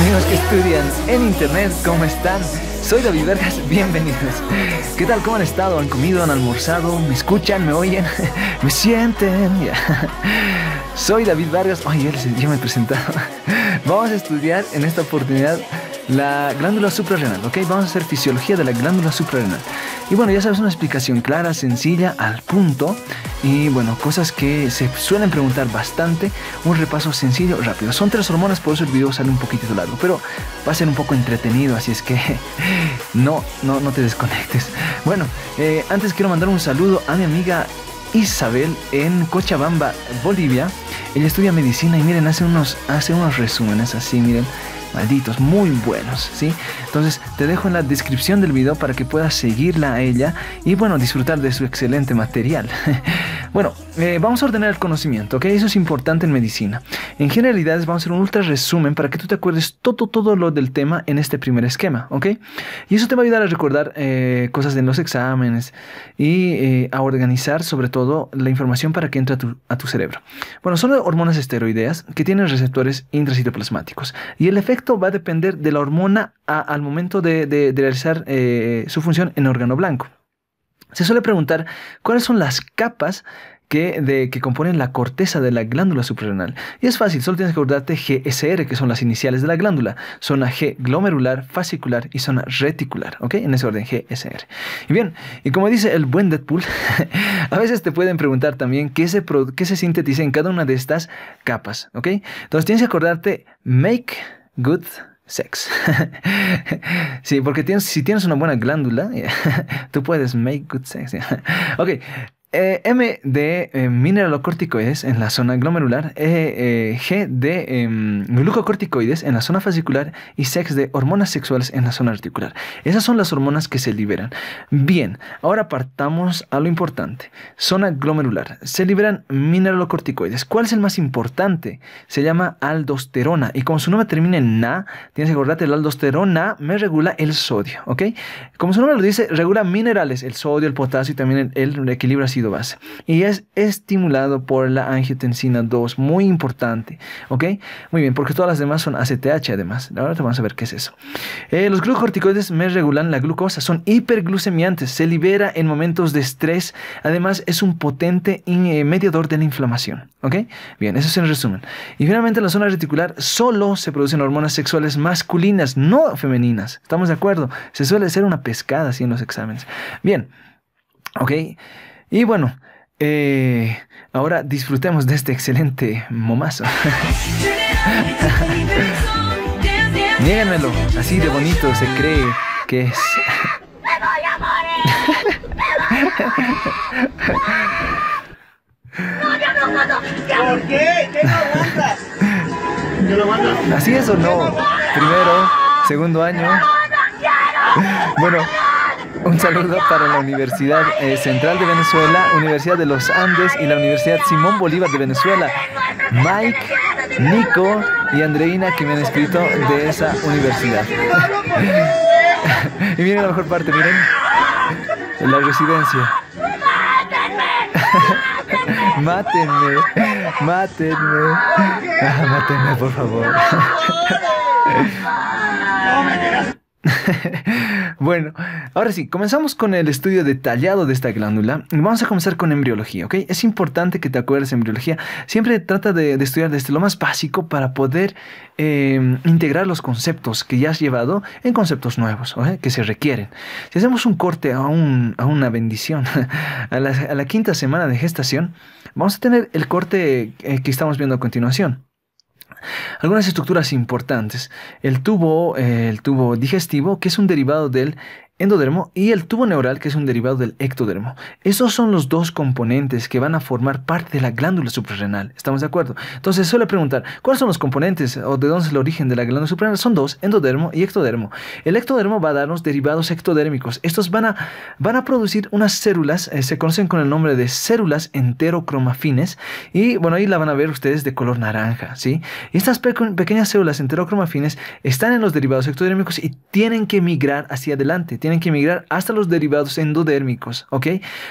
amigos que estudian en internet, ¿cómo están? Soy David Vargas. bienvenidos. ¿Qué tal? ¿Cómo han estado? ¿Han comido? ¿Han almorzado? ¿Me escuchan? ¿Me oyen? ¿Me sienten? Soy David Vargas. Ay, él ya me he presentado. Vamos a estudiar en esta oportunidad la glándula suprarrenal, ¿ok? Vamos a hacer fisiología de la glándula suprarrenal. Y bueno, ya sabes, una explicación clara, sencilla, al punto. Y bueno, cosas que se suelen preguntar bastante. Un repaso sencillo, rápido. Son tres hormonas, por eso el video sale un poquito largo. Pero va a ser un poco entretenido, así es que no, no, no te desconectes. Bueno, eh, antes quiero mandar un saludo a mi amiga Isabel en Cochabamba, Bolivia. Ella estudia medicina y miren, hace unos, hace unos resúmenes así, miren Malditos, muy buenos, ¿sí? Entonces te dejo en la descripción del video para que puedas seguirla a ella y bueno, disfrutar de su excelente material. Bueno, eh, vamos a ordenar el conocimiento, ¿ok? Eso es importante en medicina. En generalidades vamos a hacer un ultra resumen para que tú te acuerdes todo, todo lo del tema en este primer esquema, ¿ok? Y eso te va a ayudar a recordar eh, cosas en los exámenes y eh, a organizar sobre todo la información para que entre a tu, cerebro. Bueno, son hormonas esteroideas que tienen receptores intracitoplasmáticos y el efecto va a depender de la hormona al momento de realizar su función en órgano blanco. Se suele preguntar cuáles son las capas que, de, que, componen la corteza de la glándula suprarrenal. Y es fácil, solo tienes que acordarte GSR, que son las iniciales de la glándula. Zona G glomerular, fascicular y zona reticular, ¿ok? En ese orden, GSR. Y bien, y como dice el buen Deadpool, a veces te pueden preguntar también qué se, qué se sintetiza en cada una de estas capas, ¿ok? Entonces tienes que acordarte make good sex. sí, porque tienes, si tienes una buena glándula, tú puedes make good sex. ok, eh, M de eh, mineralocorticoides en la zona glomerular, e, eh, G de em, glucocorticoides en la zona fascicular y sex de hormonas sexuales en la zona articular. Esas son las hormonas que se liberan. Bien, ahora partamos a lo importante. Zona glomerular. Se liberan mineralocorticoides. ¿Cuál es el más importante? Se llama aldosterona y como su nombre termina en na, tienes que acordarte, la aldosterona me regula el sodio, ¿ok? Como su nombre lo dice, regula minerales, el sodio, el potasio y también el, el equilibrio así y es estimulado por la angiotensina 2, muy importante. ¿Ok? Muy bien, porque todas las demás son ACTH además. Ahora te vamos a ver qué es eso. Eh, los glucocorticoides me regulan la glucosa, son hiperglucemiantes, se libera en momentos de estrés. Además, es un potente eh, mediador de la inflamación. ¿Ok? Bien, eso es en resumen. Y finalmente, en la zona reticular solo se producen hormonas sexuales masculinas, no femeninas. ¿Estamos de acuerdo? Se suele hacer una pescada así en los exámenes. Bien, ¿ok? Y bueno, eh, ahora disfrutemos de este excelente momazo. Niéganmelo, así de bonito se cree que es. voy ¿Por qué? ¿Qué no aguantas? Así es o no. Primero, segundo año. Bueno. Un saludo para la Universidad eh, Central de Venezuela, Universidad de los Andes y la Universidad Simón Bolívar de Venezuela. Mike, Nico y Andreina que me han escrito de esa universidad. y miren la mejor parte, miren. La residencia. mátenme, mátenme. Ah, mátenme, por favor. bueno, ahora sí, comenzamos con el estudio detallado de esta glándula. Vamos a comenzar con embriología, ¿ok? Es importante que te acuerdes de embriología. Siempre trata de, estudiar desde lo más básico para poder em, integrar los conceptos que ya has llevado en conceptos nuevos, Que se requieren. Si hacemos un corte a, una bendición, a la, quinta semana de gestación, vamos a tener el corte eh, que estamos viendo a continuación algunas estructuras importantes. El tubo, eh, el tubo digestivo, que es un derivado del endodermo y el tubo neural, que es un derivado del ectodermo. Esos son los dos componentes que van a formar parte de la glándula suprarrenal. ¿Estamos de acuerdo? Entonces suele preguntar, ¿cuáles son los componentes o de dónde es el origen de la glándula suprarrenal? Son dos, endodermo y ectodermo. El ectodermo va a darnos derivados ectodérmicos. Estos van a, van a producir unas células, eh, se conocen con el nombre de células enterocromafines y bueno, ahí la van a ver ustedes de color naranja, ¿sí? Estas pequeñas células enterocromafines están en los derivados ectodérmicos y tienen que migrar hacia adelante, tienen que migrar hasta los derivados endodérmicos, ¿ok?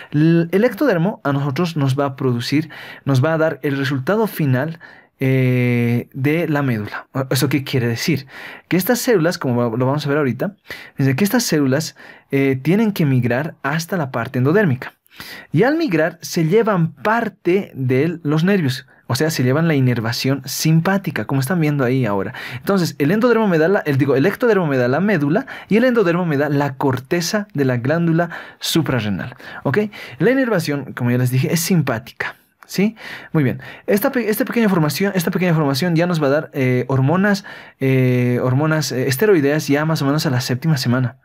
El ectodermo a nosotros nos va a producir, nos va a dar el resultado final eh, de la médula. ¿Eso qué quiere decir? Que estas células, como lo vamos a ver ahorita, desde que estas células eh, tienen que migrar hasta la parte endodérmica. Y al migrar se llevan parte de los nervios. O sea, se llevan la inervación simpática, como están viendo ahí ahora. Entonces, el endodermo me da el, digo, el ectodermo me da la médula y el endodermo me da la corteza de la glándula suprarrenal. ¿Ok? La inervación, como ya les dije, es simpática. ¿Sí? Muy bien. Esta, pequeña formación, esta pequeña formación ya nos va a dar eh, hormonas, eh, hormonas eh, esteroideas ya más o menos a la séptima semana.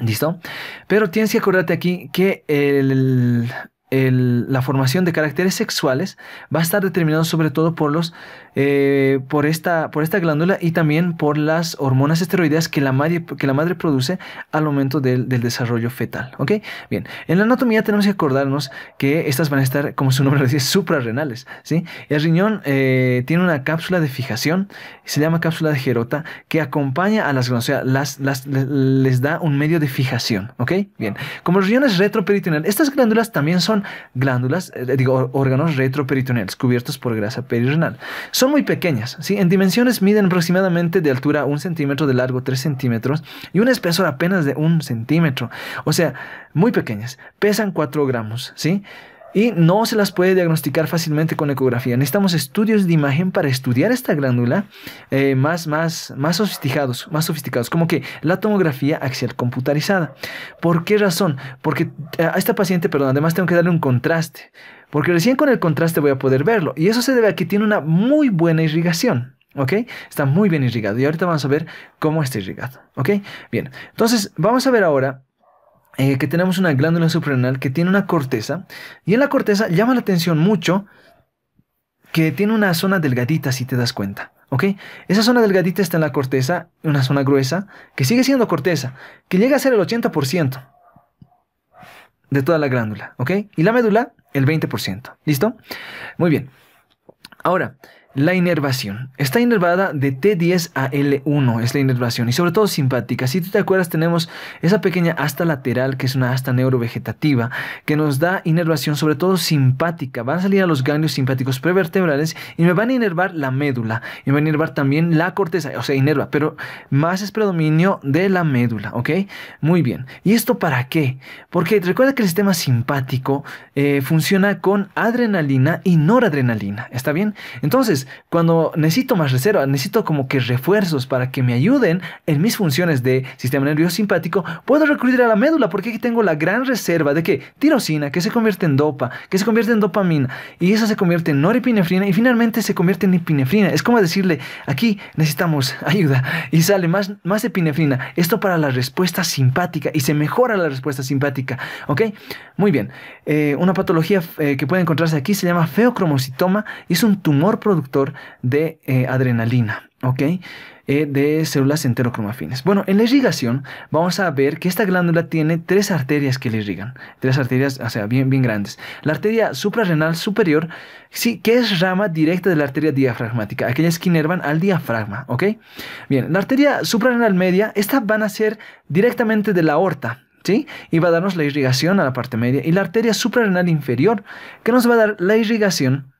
¿Listo? Pero tienes que acordarte aquí que el, la formación de caracteres sexuales va a estar determinado sobre todo por los eh, por esta por esta glándula y también por las hormonas esteroideas que la madre que la madre produce al momento del, desarrollo fetal ok bien en la anatomía tenemos que acordarnos que estas van a estar como su nombre lo dice suprarrenales ¿sí? el riñón eh, tiene una cápsula de fijación se llama cápsula de gerota que acompaña a las glándulas o sea, las, les da un medio de fijación ok bien como el riñón es retroperitoneal estas glándulas también son glándulas, eh, digo, órganos retroperitoneales cubiertos por grasa perirrenal. Son muy pequeñas, ¿sí? en dimensiones miden aproximadamente de altura un centímetro, de largo 3 centímetros y un espesor apenas de un centímetro. O sea, muy pequeñas, pesan 4 gramos, ¿sí? y no se las puede diagnosticar fácilmente con ecografía. Necesitamos estudios de imagen para estudiar esta glándula eh, más, más, más sofisticados, más sofisticados, como que la tomografía axial computarizada. ¿Por qué razón? Porque eh, a esta paciente, perdón, además tengo que darle un contraste, porque recién con el contraste voy a poder verlo y eso se debe a que tiene una muy buena irrigación. ¿Ok? Está muy bien irrigado. Y ahorita vamos a ver cómo está irrigado. ¿Ok? Bien. Entonces, vamos a ver ahora eh, que tenemos una glándula suprarrenal que tiene una corteza y en la corteza llama la atención mucho que tiene una zona delgadita si te das cuenta. ¿Ok? Esa zona delgadita está en la corteza, una zona gruesa, que sigue siendo corteza, que llega a ser el 80% de toda la glándula, ¿ok? Y la médula, el 20%. ¿Listo? Muy bien. Ahora, la inervación. Está inervada de T10 a L1, es la inervación, y sobre todo simpática. Si tú te acuerdas, tenemos esa pequeña asta lateral, que es una asta neurovegetativa, que nos da inervación sobre todo simpática. Van a salir a los ganglios simpáticos prevertebrales y me van a inervar la médula, y me van a inervar también la corteza, o sea, inerva, pero más es predominio de la médula, ¿ok? Muy bien. ¿Y esto para qué? Porque recuerda que el sistema simpático eh, funciona con adrenalina y noradrenalina, ¿está bien? Entonces, cuando necesito más reserva, necesito como que refuerzos para que me ayuden en mis funciones de sistema nervioso simpático, puedo recurrir a la médula porque aquí tengo la gran reserva de que tirosina, que se convierte en dopa, que se convierte en dopamina, y esa se convierte en norepinefrina y finalmente se convierte en epinefrina. Es como decirle, aquí necesitamos ayuda y sale más, más epinefrina. Esto para la respuesta simpática y se mejora la respuesta simpática. ¿Ok? Muy bien. Eh, una patología eh, que puede encontrarse aquí se llama feocromocitoma y es un tumor productivo de eh, adrenalina, ¿ok? Eh, de células enterocromafines. Bueno, en la irrigación vamos a ver que esta glándula tiene tres arterias que le irrigan, tres arterias, o sea, bien, bien grandes. La arteria suprarrenal superior, sí, que es rama directa de la arteria diafragmática, aquellas que inervan al diafragma, ¿ok? Bien, la arteria suprarrenal media, estas van a ser directamente de la aorta, ¿Sí? Y va a darnos la irrigación a la parte media. Y la arteria suprarrenal inferior, que nos va a dar la irrigación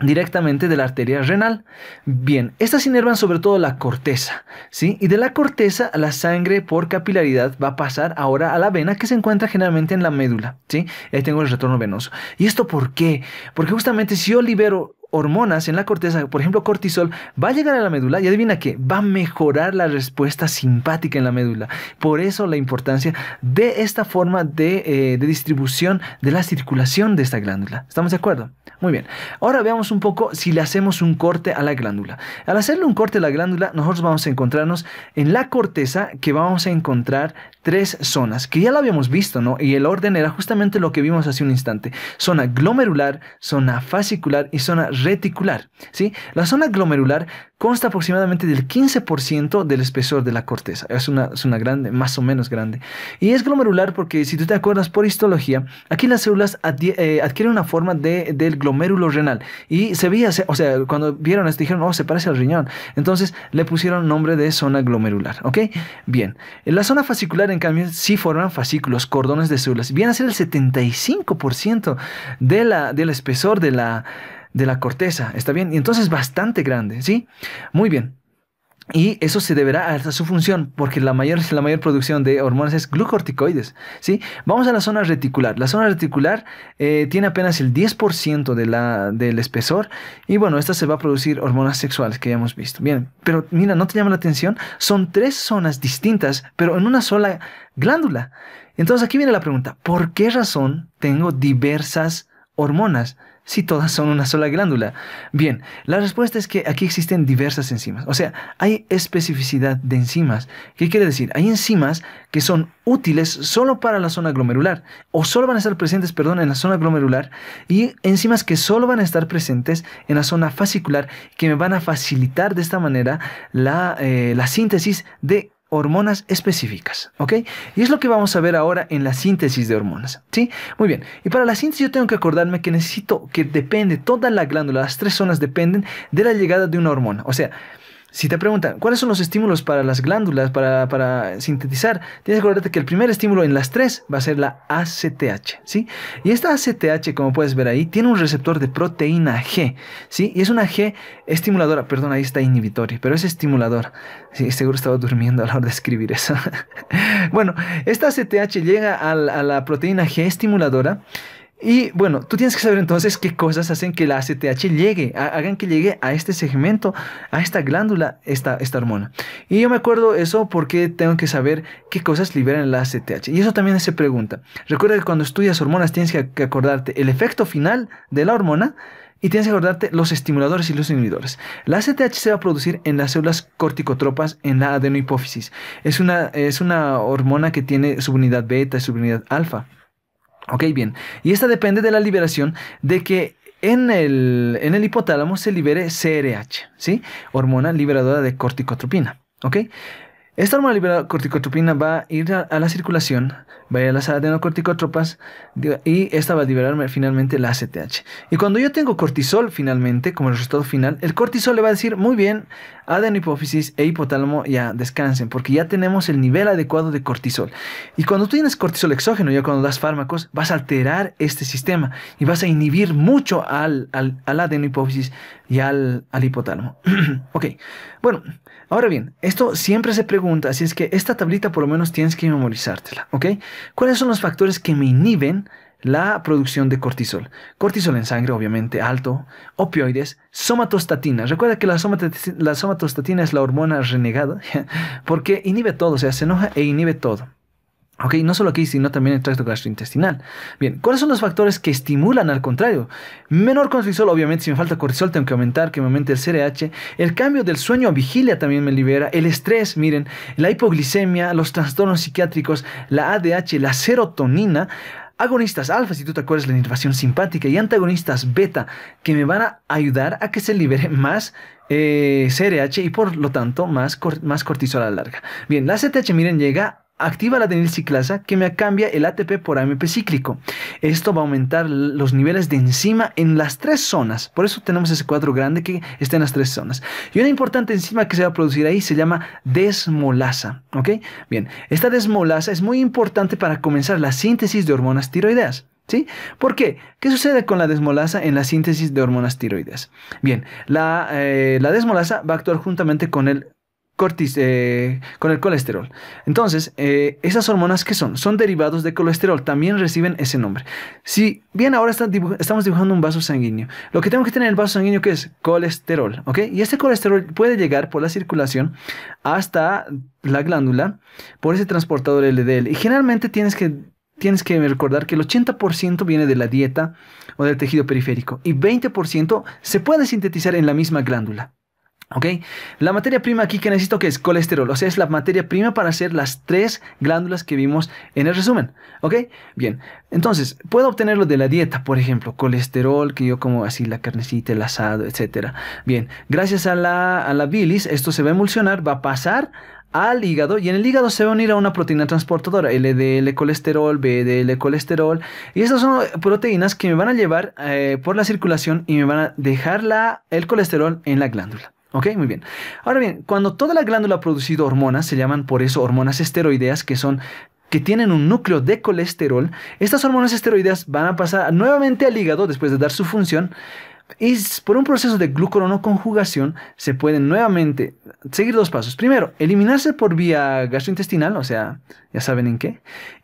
directamente de la arteria renal. Bien, estas inervan sobre todo la corteza, ¿sí? Y de la corteza la sangre por capilaridad va a pasar ahora a la vena que se encuentra generalmente en la médula, ¿sí? Ahí tengo el retorno venoso. ¿Y esto por qué? Porque justamente si yo libero hormonas en la corteza, por ejemplo cortisol, va a llegar a la médula y adivina qué, va a mejorar la respuesta simpática en la médula. Por eso la importancia de esta forma de, eh, de distribución de la circulación de esta glándula. ¿Estamos de acuerdo? Muy bien, ahora veamos un poco si le hacemos un corte a la glándula. Al hacerle un corte a la glándula, nosotros vamos a encontrarnos en la corteza que vamos a encontrar tres zonas, que ya la habíamos visto, ¿no? Y el orden era justamente lo que vimos hace un instante. Zona glomerular, zona fascicular y zona reticular, ¿sí? La zona glomerular consta aproximadamente del 15% del espesor de la corteza. Es una zona grande, más o menos grande. Y es glomerular porque, si tú te acuerdas por histología, aquí las células eh, adquieren una forma de, del glomerular glomerulo renal. Y se veía, o sea, cuando vieron esto dijeron, oh, se parece al riñón. Entonces le pusieron nombre de zona glomerular, ¿ok? Bien. En la zona fascicular, en cambio, sí forman fascículos, cordones de células. Viene a ser el 75% de la, del espesor de la, de la corteza, ¿está bien? Y entonces bastante grande, ¿sí? Muy bien. Y eso se deberá a su función, porque la mayor, la mayor producción de hormonas es glucorticoides. ¿sí? Vamos a la zona reticular. La zona reticular eh, tiene apenas el 10% de la, del espesor y bueno, esta se va a producir hormonas sexuales que ya hemos visto. Bien, pero mira, ¿no te llama la atención? Son tres zonas distintas, pero en una sola glándula. Entonces aquí viene la pregunta, ¿por qué razón tengo diversas hormonas? si todas son una sola glándula? Bien, la respuesta es que aquí existen diversas enzimas. O sea, hay especificidad de enzimas. ¿Qué quiere decir? Hay enzimas que son útiles solo para la zona glomerular o solo van a estar presentes, perdón, en la zona glomerular y enzimas que solo van a estar presentes en la zona fascicular que me van a facilitar de esta manera la, eh, la síntesis de hormonas específicas, ¿ok? Y es lo que vamos a ver ahora en la síntesis de hormonas, ¿sí? Muy bien, y para la síntesis yo tengo que acordarme que necesito que depende, toda la glándula, las tres zonas dependen de la llegada de una hormona, o sea, si te preguntan, ¿cuáles son los estímulos para las glándulas, para, sintetizar? Tienes que acordarte que el primer estímulo en las tres va a ser la ACTH, ¿sí? Y esta ACTH, como puedes ver ahí, tiene un receptor de proteína G, ¿sí? Y es una G estimuladora, perdón, ahí está inhibitoria, pero es estimuladora. Sí, seguro estaba durmiendo a la hora de escribir eso. bueno, esta ACTH llega a la proteína G estimuladora y bueno, tú tienes que saber entonces qué cosas hacen que la ACTH llegue, hagan que llegue a este segmento, a esta glándula, esta, esta hormona. Y yo me acuerdo eso porque tengo que saber qué cosas liberan la ACTH. Y eso también se pregunta. Recuerda que cuando estudias hormonas tienes que, acordarte el efecto final de la hormona y tienes que acordarte los estimuladores y los inhibidores. La ACTH se va a producir en las células corticotropas en la adenohipófisis. Es una, es una hormona que tiene subunidad beta y subunidad alfa. Ok, bien. Y esta depende de la liberación de que en el, en el hipotálamo se libere CRH, ¿sí? Hormona liberadora de corticotropina. ¿Ok? Esta hormona liberada corticotropina va a ir a, la circulación, va a ir a las adenocorticotropas y esta va a liberarme finalmente la ACTH. Y cuando yo tengo cortisol finalmente, como el resultado final, el cortisol le va a decir, muy bien, adenohipófisis e hipotálamo ya descansen, porque ya tenemos el nivel adecuado de cortisol. Y cuando tú tienes cortisol exógeno, ya cuando das fármacos, vas a alterar este sistema y vas a inhibir mucho al, al, adenohipófisis y al, al hipotálamo. ok, bueno. Ahora bien, esto siempre se pregunta, así es que esta tablita por lo menos tienes que memorizártela, ¿ok? ¿Cuáles son los factores que me inhiben la producción de cortisol. Cortisol en sangre, obviamente, alto. Opioides, somatostatina. Recuerda que la, somatostatina es la hormona renegada porque inhibe todo, o sea, se enoja e inhibe todo. Ok, no solo aquí, sino también en el tracto gastrointestinal. Bien, ¿cuáles son los factores que estimulan al contrario? Menor cortisol, obviamente, si me falta cortisol tengo que aumentar, que me aumente el CRH. El cambio del sueño a vigilia también me libera. El estrés, miren, la hipoglicemia, los trastornos psiquiátricos, la ADH, la serotonina. Agonistas alfa, si tú te acuerdas, la nervación simpática y antagonistas beta, que me van a ayudar a que se libere más CRH eh, y por lo tanto más, más cortisol a la larga. Bien, la CTH, miren, llega activa la denilciclasa que me cambia el ATP por AMP cíclico. Esto va a aumentar los niveles de enzima en las tres zonas. Por eso tenemos ese cuadro grande que está en las tres zonas. Y una importante enzima que se va a producir ahí se llama desmolasa. ¿Ok? Bien, esta desmolasa es muy importante para comenzar la síntesis de hormonas tiroideas. ¿Sí? ¿Por qué? ¿Qué sucede con la desmolasa en la síntesis de hormonas tiroideas? Bien, la, eh, la desmolasa va a actuar juntamente con el cortis, eh, con el colesterol. Entonces, eh, esas hormonas que son, son derivados de colesterol, también reciben ese nombre. Si bien ahora estamos dibujando un vaso sanguíneo, lo que tengo que tener en el vaso sanguíneo que es colesterol, ¿ok? Y este colesterol puede llegar por la circulación hasta la glándula por ese transportador LDL. Y generalmente tienes que tienes que recordar que el 80% viene de la dieta o del tejido periférico y 20% se puede sintetizar en la misma glándula. ¿Ok? La materia prima aquí que necesito que es colesterol, o sea, es la materia prima para hacer las tres glándulas que vimos en el resumen. ¿Ok? Bien, entonces, puedo obtenerlo de la dieta, por ejemplo, colesterol, que yo como así la carnecita, el asado, etc. Bien, gracias a la, a la bilis, esto se va a emulsionar, va a pasar al hígado y en el hígado se va a unir a una proteína transportadora, LDL colesterol, BDL colesterol, y estas son proteínas que me van a llevar eh, por la circulación y me van a dejar la, el colesterol en la glándula. Ok, muy bien. Ahora bien, cuando toda la glándula ha producido hormonas, se llaman por eso hormonas esteroideas, que son que tienen un núcleo de colesterol, estas hormonas esteroideas van a pasar nuevamente al hígado después de dar su función y por un proceso de glucoronoconjugación se pueden nuevamente seguir dos pasos. Primero, eliminarse por vía gastrointestinal, o sea, ya saben en qué,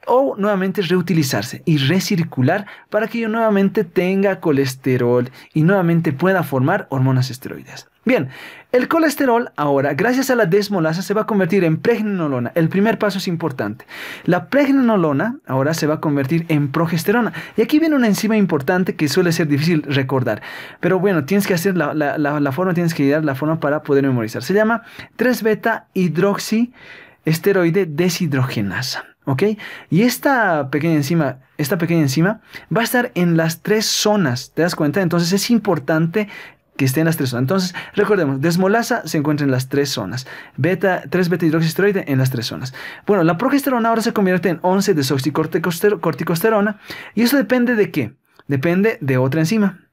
o nuevamente reutilizarse y recircular para que yo nuevamente tenga colesterol y nuevamente pueda formar hormonas esteroideas. Bien, el colesterol ahora, gracias a la desmolasa, se va a convertir en pregnenolona. El primer paso es importante. La pregnenolona ahora se va a convertir en progesterona. Y aquí viene una enzima importante que suele ser difícil recordar. Pero bueno, tienes que hacer la, forma, tienes que dar la forma para poder memorizar. Se llama 3-beta hidroxiesteroide deshidrogenasa. ¿ok? Y esta pequeña enzima, esta pequeña enzima va a estar en las tres zonas, ¿te das cuenta? Entonces es importante que esté en las tres zonas. Entonces, recordemos, desmolasa se encuentra en las tres zonas, beta, 3 beta hidroxisteroide en las tres zonas. Bueno, la progesterona ahora se convierte en 11 desoxicorticosterona y eso depende de qué? Depende de otra enzima,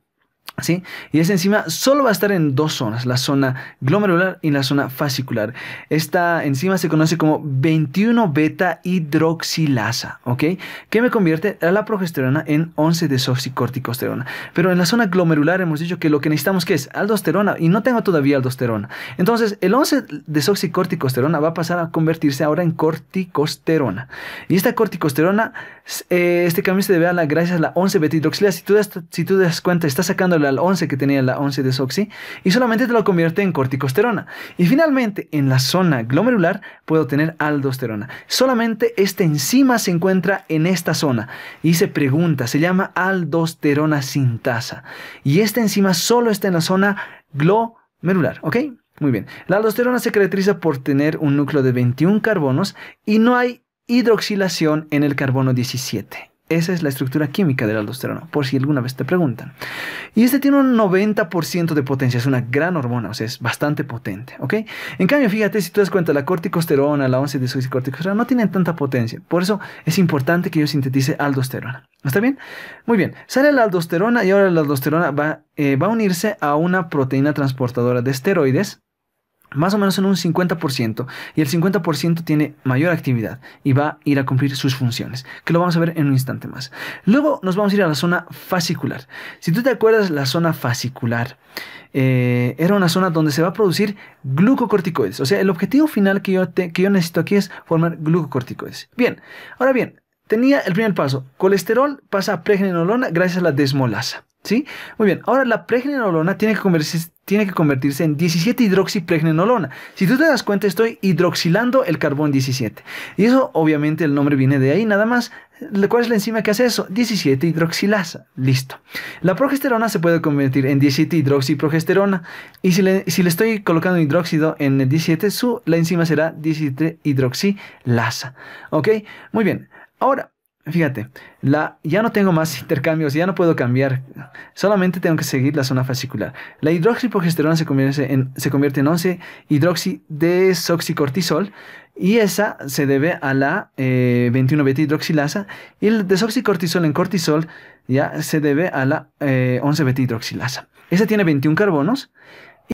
y esa enzima solo va a estar en dos zonas, la zona glomerular y la zona fascicular. Esta enzima se conoce como 21 beta hidroxilasa, ¿ok? Que me convierte a la progesterona en 11 desoxicorticosterona. Pero en la zona glomerular hemos dicho que lo que necesitamos es aldosterona y no tengo todavía aldosterona. Entonces, el 11 desoxicorticosterona va a pasar a convertirse ahora en corticosterona. Y esta corticosterona, eh, este cambio se debe a la gracias a la 11 beta hidroxilasa. Si tú, das, si tú das cuenta, está sacando el al 11 que tenía la 11 soxi y solamente te lo convierte en corticosterona. Y finalmente, en la zona glomerular puedo tener aldosterona. Solamente esta enzima se encuentra en esta zona y se pregunta, se llama aldosterona sintasa. Y esta enzima solo está en la zona glomerular, ¿ok? Muy bien. La aldosterona se caracteriza por tener un núcleo de 21 carbonos y no hay hidroxilación en el carbono 17. Esa es la estructura química del aldosterona, por si alguna vez te preguntan. Y este tiene un 90% de potencia, es una gran hormona, o sea, es bastante potente, ¿ok? En cambio, fíjate, si tú das cuenta, la corticosterona, la 11 corticosterona, no tienen tanta potencia. Por eso es importante que yo sintetice aldosterona. ¿Está bien? Muy bien. Sale la aldosterona y ahora la aldosterona va, eh, va a unirse a una proteína transportadora de esteroides más o menos en un 50% y el 50% tiene mayor actividad y va a ir a cumplir sus funciones, que lo vamos a ver en un instante más. Luego nos vamos a ir a la zona fascicular. Si tú te acuerdas, la zona fascicular eh, era una zona donde se va a producir glucocorticoides. O sea, el objetivo final que yo, que yo necesito aquí es formar glucocorticoides. Bien, ahora bien, tenía el primer paso. Colesterol pasa a pregnenolona gracias a la desmolasa. ¿Sí? Muy bien. Ahora la pregnenolona tiene que convertirse, tiene que convertirse en 17 hidroxipregnenolona. Si tú te das cuenta, estoy hidroxilando el carbón 17. Y eso, obviamente, el nombre viene de ahí, nada más. Eh, ¿Cuál es la enzima que hace eso? 17 hidroxilasa. Listo. La progesterona se puede convertir en 17 hidroxiprogesterona. Y si le, estoy colocando hidróxido en el 17, su, la enzima será 17 hidroxilasa. ¿Ok? Muy bien. Ahora, Fíjate, la, ya no tengo más intercambios, ya no puedo cambiar, solamente tengo que seguir la zona fascicular. La hidroxipogesterona se convierte en, se convierte en 11 hidroxidesoxicortisol y esa se debe a la 21 eh, beta hidroxilasa y el desoxicortisol en cortisol ya se debe a la 11 eh, beta hidroxilasa. Esa tiene 21 carbonos